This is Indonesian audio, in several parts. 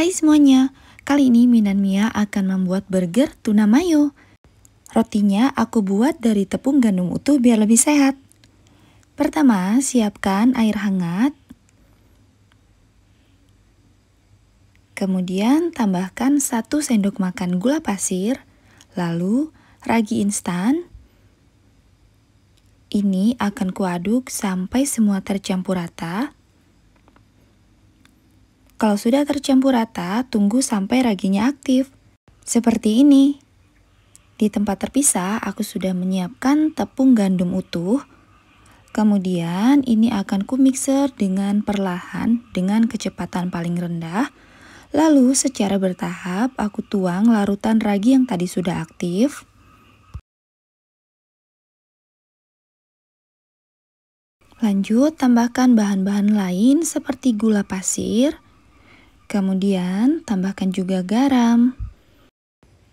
Hai semuanya, kali ini Minan Mia akan membuat burger tuna mayo. Rotinya aku buat dari tepung gandum utuh biar lebih sehat. Pertama, siapkan air hangat. Kemudian tambahkan 1 sendok makan gula pasir, lalu ragi instan. Ini akan kuaduk sampai semua tercampur rata. Kalau sudah tercampur rata, tunggu sampai raginya aktif. Seperti ini. Di tempat terpisah, aku sudah menyiapkan tepung gandum utuh. Kemudian ini akan kumixer dengan perlahan dengan kecepatan paling rendah. Lalu secara bertahap aku tuang larutan ragi yang tadi sudah aktif. Lanjut, tambahkan bahan-bahan lain seperti gula pasir, Kemudian tambahkan juga garam.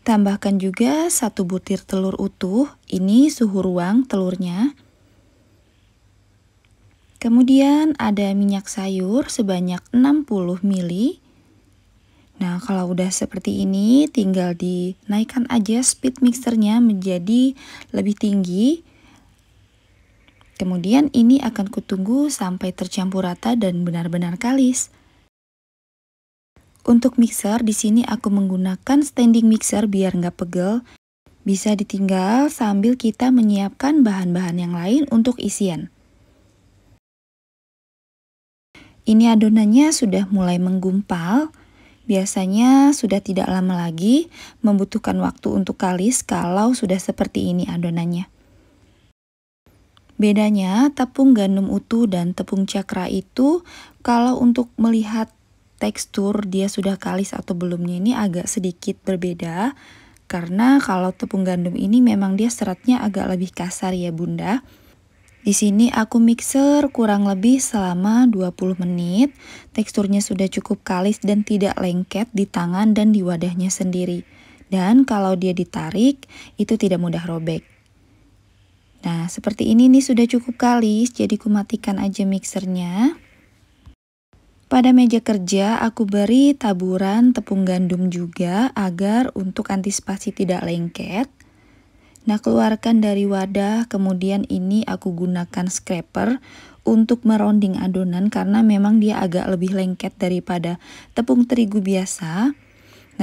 Tambahkan juga satu butir telur utuh, ini suhu ruang telurnya. Kemudian ada minyak sayur sebanyak 60 ml. Nah, kalau udah seperti ini, tinggal dinaikkan aja speed mixernya menjadi lebih tinggi. Kemudian ini akan kutunggu sampai tercampur rata dan benar-benar kalis. Untuk mixer, di sini aku menggunakan standing mixer biar nggak pegel. Bisa ditinggal sambil kita menyiapkan bahan-bahan yang lain untuk isian. Ini adonannya sudah mulai menggumpal. Biasanya sudah tidak lama lagi, membutuhkan waktu untuk kalis kalau sudah seperti ini adonannya. Bedanya tepung gandum utuh dan tepung cakra itu kalau untuk melihat tekstur dia sudah kalis atau belumnya ini agak sedikit berbeda karena kalau tepung gandum ini memang dia seratnya agak lebih kasar ya bunda di sini aku mixer kurang lebih selama 20 menit. Teksturnya sudah cukup kalis dan tidak lengket di tangan dan di wadahnya sendiri. Dan kalau dia ditarik, itu tidak mudah robek. Nah, seperti ini nih sudah cukup kalis, jadi kumatikan matikan aja mixernya. Pada meja kerja, aku beri taburan tepung gandum juga agar untuk antisipasi tidak lengket. Nah, keluarkan dari wadah, kemudian ini aku gunakan scraper untuk merounding adonan karena memang dia agak lebih lengket daripada tepung terigu biasa.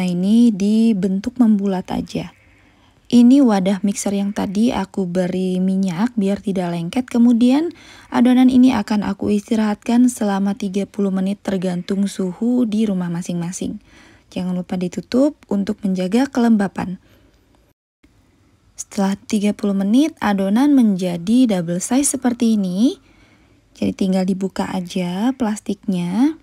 Nah, ini dibentuk membulat aja. Ini wadah mixer yang tadi aku beri minyak biar tidak lengket. Kemudian adonan ini akan aku istirahatkan selama 30 menit tergantung suhu di rumah masing-masing. Jangan lupa ditutup untuk menjaga kelembapan. Setelah 30 menit adonan menjadi double size seperti ini. Jadi tinggal dibuka aja plastiknya.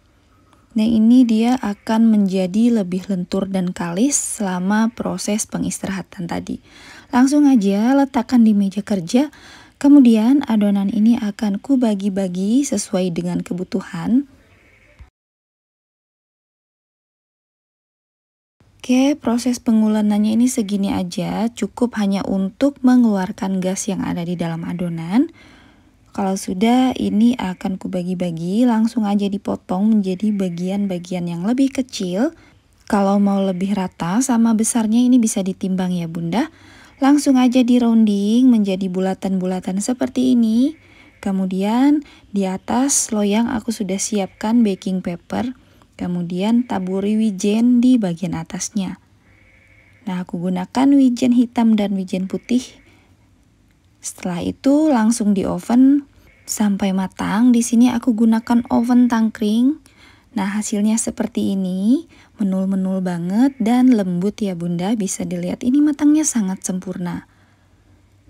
Nah ini dia akan menjadi lebih lentur dan kalis selama proses pengistirahatan tadi. Langsung aja letakkan di meja kerja, kemudian adonan ini akan kubagi bagi sesuai dengan kebutuhan. Oke, proses pengulanannya ini segini aja, cukup hanya untuk mengeluarkan gas yang ada di dalam adonan. Kalau sudah, ini akan kubagi-bagi, langsung aja dipotong menjadi bagian-bagian yang lebih kecil. Kalau mau lebih rata sama besarnya ini bisa ditimbang ya bunda. Langsung aja di rounding menjadi bulatan-bulatan seperti ini. Kemudian di atas loyang aku sudah siapkan baking paper. Kemudian taburi wijen di bagian atasnya. Nah, aku gunakan wijen hitam dan wijen putih setelah itu langsung di oven sampai matang. Di sini aku gunakan oven tangkring. Nah, hasilnya seperti ini, menul-menul banget dan lembut ya Bunda, bisa dilihat ini matangnya sangat sempurna.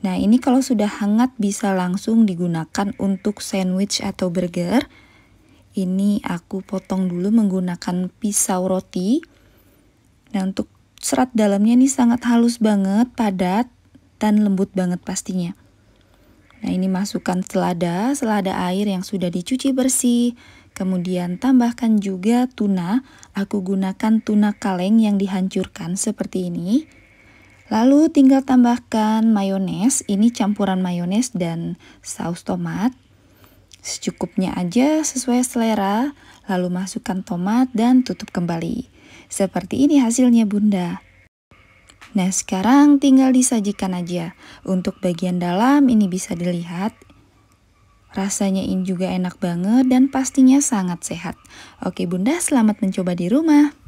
Nah, ini kalau sudah hangat bisa langsung digunakan untuk sandwich atau burger. Ini aku potong dulu menggunakan pisau roti. Nah, untuk serat dalamnya ini sangat halus banget, padat dan lembut banget pastinya. Nah ini masukkan selada, selada air yang sudah dicuci bersih, kemudian tambahkan juga tuna, aku gunakan tuna kaleng yang dihancurkan seperti ini. Lalu tinggal tambahkan mayones, ini campuran mayones dan saus tomat. Secukupnya aja sesuai selera, lalu masukkan tomat dan tutup kembali. Seperti ini hasilnya bunda. Nah, sekarang tinggal disajikan aja. Untuk bagian dalam ini bisa dilihat. Rasanya ini juga enak banget dan pastinya sangat sehat. Oke bunda, selamat mencoba di rumah.